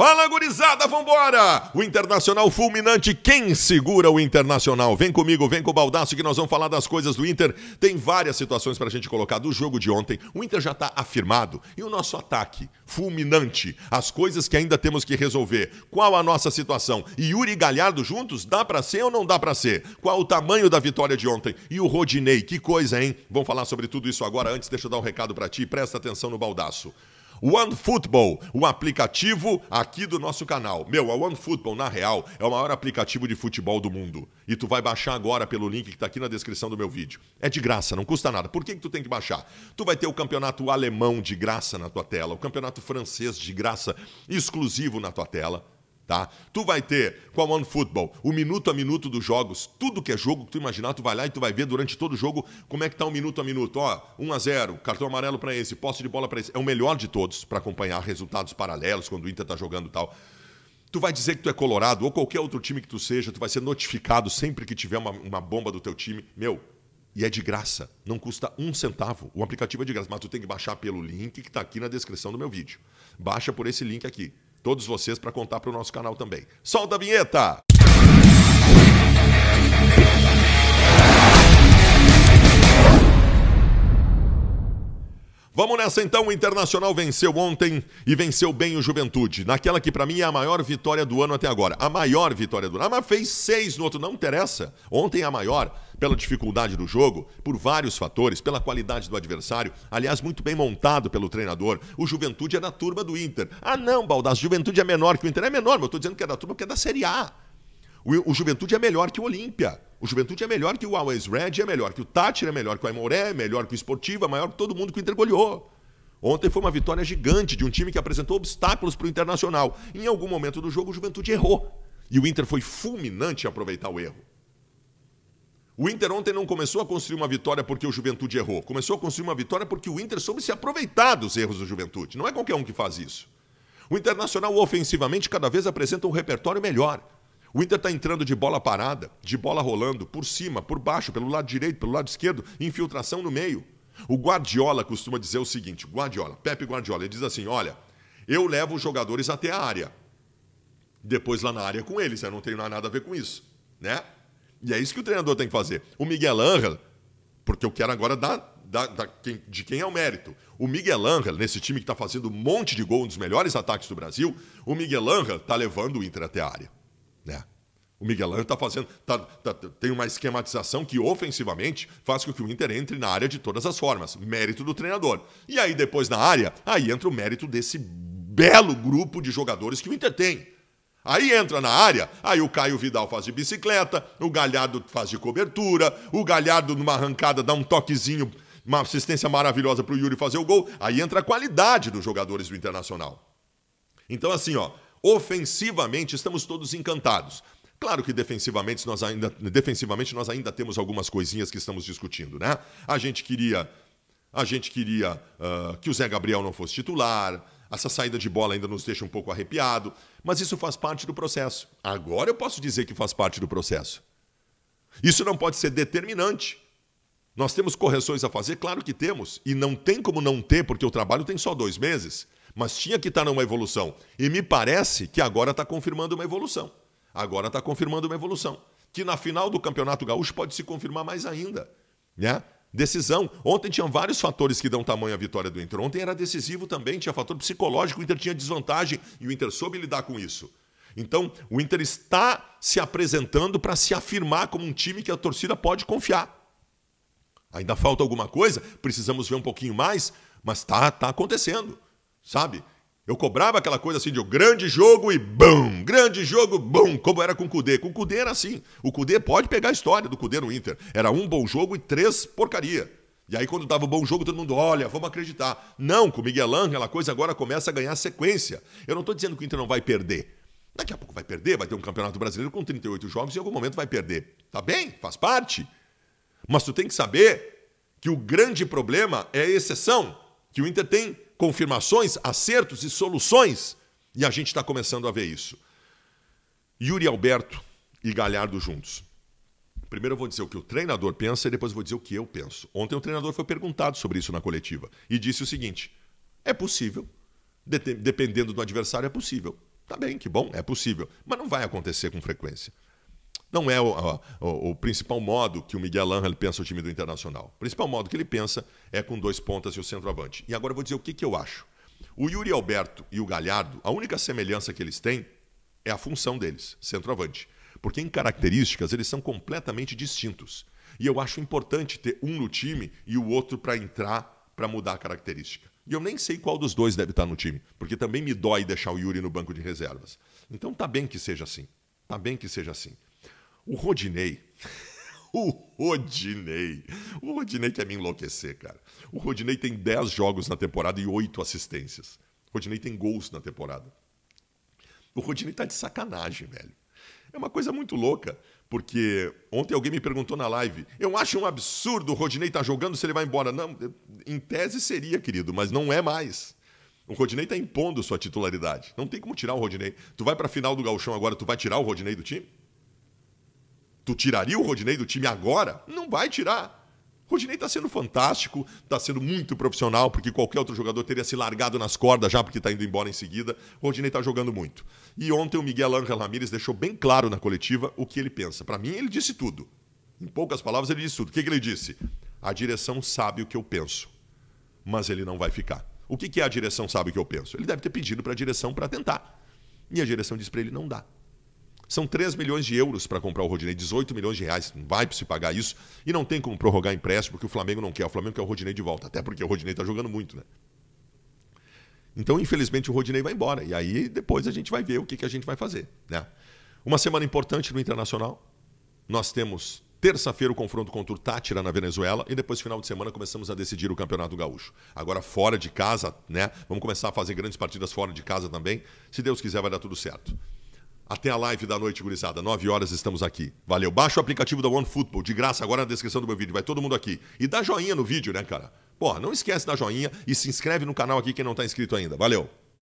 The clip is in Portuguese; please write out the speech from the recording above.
Fala, gurizada, vambora! O Internacional fulminante, quem segura o Internacional? Vem comigo, vem com o Baldaço que nós vamos falar das coisas do Inter. Tem várias situações pra gente colocar do jogo de ontem. O Inter já tá afirmado. E o nosso ataque? Fulminante. As coisas que ainda temos que resolver. Qual a nossa situação? E Yuri e Galhardo juntos? Dá pra ser ou não dá pra ser? Qual o tamanho da vitória de ontem? E o Rodinei? Que coisa, hein? Vamos falar sobre tudo isso agora. Antes, deixa eu dar um recado pra ti. Presta atenção no Baldaço. OneFootball, um aplicativo aqui do nosso canal. Meu, a OneFootball, na real, é o maior aplicativo de futebol do mundo. E tu vai baixar agora pelo link que tá aqui na descrição do meu vídeo. É de graça, não custa nada. Por que, que tu tem que baixar? Tu vai ter o campeonato alemão de graça na tua tela, o campeonato francês de graça exclusivo na tua tela. Tá? Tu vai ter com a One Football o minuto a minuto dos jogos, tudo que é jogo que tu imaginar, tu vai lá e tu vai ver durante todo o jogo como é que tá o minuto a minuto. Ó, 1 a 0, cartão amarelo para esse, posse de bola para esse. É o melhor de todos para acompanhar resultados paralelos quando o Inter tá jogando e tal. Tu vai dizer que tu é colorado ou qualquer outro time que tu seja, tu vai ser notificado sempre que tiver uma, uma bomba do teu time. Meu, e é de graça, não custa um centavo. O aplicativo é de graça, mas tu tem que baixar pelo link que está aqui na descrição do meu vídeo. Baixa por esse link aqui todos vocês para contar para o nosso canal também. Solta a vinheta! Vamos nessa então. O Internacional venceu ontem e venceu bem o Juventude. Naquela que para mim é a maior vitória do ano até agora. A maior vitória do ano. Ah, mas fez seis no outro. Não interessa. Ontem a maior, pela dificuldade do jogo, por vários fatores, pela qualidade do adversário. Aliás, muito bem montado pelo treinador. O Juventude é da turma do Inter. Ah, não, Baldaço. Juventude é menor que o Inter. É menor, mas eu tô dizendo que é da turma porque é da Série A. O, o Juventude é melhor que o Olímpia. O Juventude é melhor que o Always Red, é melhor que o Tátil, é melhor que o Aimoré, é melhor que o Esportiva, é maior que todo mundo que o Inter goleou. Ontem foi uma vitória gigante de um time que apresentou obstáculos para o Internacional. Em algum momento do jogo, o Juventude errou. E o Inter foi fulminante em aproveitar o erro. O Inter ontem não começou a construir uma vitória porque o Juventude errou. Começou a construir uma vitória porque o Inter soube se aproveitar dos erros do Juventude. Não é qualquer um que faz isso. O Internacional ofensivamente cada vez apresenta um repertório melhor. O Inter está entrando de bola parada, de bola rolando, por cima, por baixo, pelo lado direito, pelo lado esquerdo, infiltração no meio. O Guardiola costuma dizer o seguinte: Guardiola, Pepe Guardiola, ele diz assim: olha, eu levo os jogadores até a área. Depois lá na área com eles, eu não tenho nada a ver com isso, né? E é isso que o treinador tem que fazer. O Miguel Angel, porque eu quero agora dar, dar, dar quem, de quem é o mérito. O Miguel Angel, nesse time que está fazendo um monte de gol, um dos melhores ataques do Brasil, o Miguel Angel está levando o Inter até a área né? O Miguel está fazendo. Tá, tá, tem uma esquematização que ofensivamente faz com que o Inter entre na área de todas as formas. Mérito do treinador. E aí, depois na área, aí entra o mérito desse belo grupo de jogadores que o Inter tem. Aí entra na área, aí o Caio Vidal faz de bicicleta, o Galhardo faz de cobertura, o Galhardo numa arrancada dá um toquezinho, uma assistência maravilhosa para o Yuri fazer o gol. Aí entra a qualidade dos jogadores do Internacional. Então, assim, ó, Ofensivamente, estamos todos encantados. Claro que defensivamente nós ainda, defensivamente nós ainda temos algumas coisinhas que estamos discutindo, né? A gente queria, a gente queria uh, que o Zé Gabriel não fosse titular. Essa saída de bola ainda nos deixa um pouco arrepiado, mas isso faz parte do processo. Agora eu posso dizer que faz parte do processo. Isso não pode ser determinante. Nós temos correções a fazer, claro que temos, e não tem como não ter, porque o trabalho tem só dois meses mas tinha que estar tá numa evolução. E me parece que agora está confirmando uma evolução. Agora está confirmando uma evolução. Que na final do Campeonato Gaúcho pode se confirmar mais ainda. Né? Decisão. Ontem tinham vários fatores que dão tamanho à vitória do Inter. Ontem era decisivo também, tinha fator psicológico, o Inter tinha desvantagem e o Inter soube lidar com isso. Então, o Inter está se apresentando para se afirmar como um time que a torcida pode confiar. Ainda falta alguma coisa, precisamos ver um pouquinho mais, mas tá, tá acontecendo sabe? Eu cobrava aquela coisa assim de um grande jogo e bum, grande jogo, bum, como era com o Cudê. Com o Cudê era assim. O Cudê pode pegar a história do Cudê no Inter. Era um bom jogo e três porcaria. E aí quando dava um bom jogo, todo mundo, olha, vamos acreditar. Não, com o Miguelão, aquela coisa agora começa a ganhar sequência. Eu não estou dizendo que o Inter não vai perder. Daqui a pouco vai perder, vai ter um campeonato brasileiro com 38 jogos e em algum momento vai perder. Tá bem, faz parte. Mas tu tem que saber que o grande problema é a exceção que o Inter tem confirmações, acertos e soluções. E a gente está começando a ver isso. Yuri Alberto e Galhardo juntos. Primeiro eu vou dizer o que o treinador pensa e depois eu vou dizer o que eu penso. Ontem o treinador foi perguntado sobre isso na coletiva e disse o seguinte: é possível, dependendo do adversário é possível. Tá bem, que bom, é possível, mas não vai acontecer com frequência. Não é o, o, o principal modo que o Miguel Angel pensa o time do Internacional. O principal modo que ele pensa é com dois pontas e o centroavante. E agora eu vou dizer o que, que eu acho. O Yuri Alberto e o Galhardo, a única semelhança que eles têm é a função deles, centroavante. Porque em características eles são completamente distintos. E eu acho importante ter um no time e o outro para entrar para mudar a característica. E eu nem sei qual dos dois deve estar tá no time, porque também me dói deixar o Yuri no banco de reservas. Então tá bem que seja assim. Tá bem que seja assim. O Rodinei. O Rodinei. O Rodinei quer me enlouquecer, cara. O Rodinei tem 10 jogos na temporada e 8 assistências. O Rodinei tem gols na temporada. O Rodinei tá de sacanagem, velho. É uma coisa muito louca, porque ontem alguém me perguntou na live: eu acho um absurdo o Rodinei estar tá jogando se ele vai embora. Não, em tese seria, querido, mas não é mais. O Rodinei está impondo sua titularidade. Não tem como tirar o Rodinei. Tu vai para a final do Gauchão agora, tu vai tirar o Rodinei do time? Tu tiraria o Rodinei do time agora? Não vai tirar. Rodinei está sendo fantástico, está sendo muito profissional, porque qualquer outro jogador teria se largado nas cordas já, porque está indo embora em seguida. Rodinei está jogando muito. E ontem o Miguel Ángel Ramírez deixou bem claro na coletiva o que ele pensa. Para mim, ele disse tudo. Em poucas palavras, ele disse tudo. O que, que, ele disse? A direção sabe o que eu penso, mas ele não vai ficar. O que, que é a direção sabe o que eu penso? Ele deve ter pedido para a direção para tentar. E a direção disse para ele: não dá. São 3 milhões de euros para comprar o Rodinei, 18 milhões de reais. Não vai se pagar isso. E não tem como prorrogar empréstimo, porque o Flamengo não quer. O Flamengo quer o Rodinei de volta, até porque o Rodinei está jogando muito, né? Então, infelizmente, o Rodinei vai embora. E aí depois a gente vai ver o que, que a gente vai fazer. Né? Uma semana importante no Internacional. Nós temos terça-feira o confronto contra o Tátira na Venezuela e depois final de semana começamos a decidir o Campeonato Gaúcho. Agora fora de casa, né? Vamos começar a fazer grandes partidas fora de casa também. Se Deus quiser vai dar tudo certo. Até a live da noite, gurizada. 9 horas estamos aqui. Valeu. Baixa o aplicativo da OneFootball, de graça, agora na descrição do meu vídeo. Vai todo mundo aqui. E dá joinha no vídeo, né, cara? Porra, não esquece da joinha e se inscreve no canal aqui quem não tá inscrito ainda. Valeu.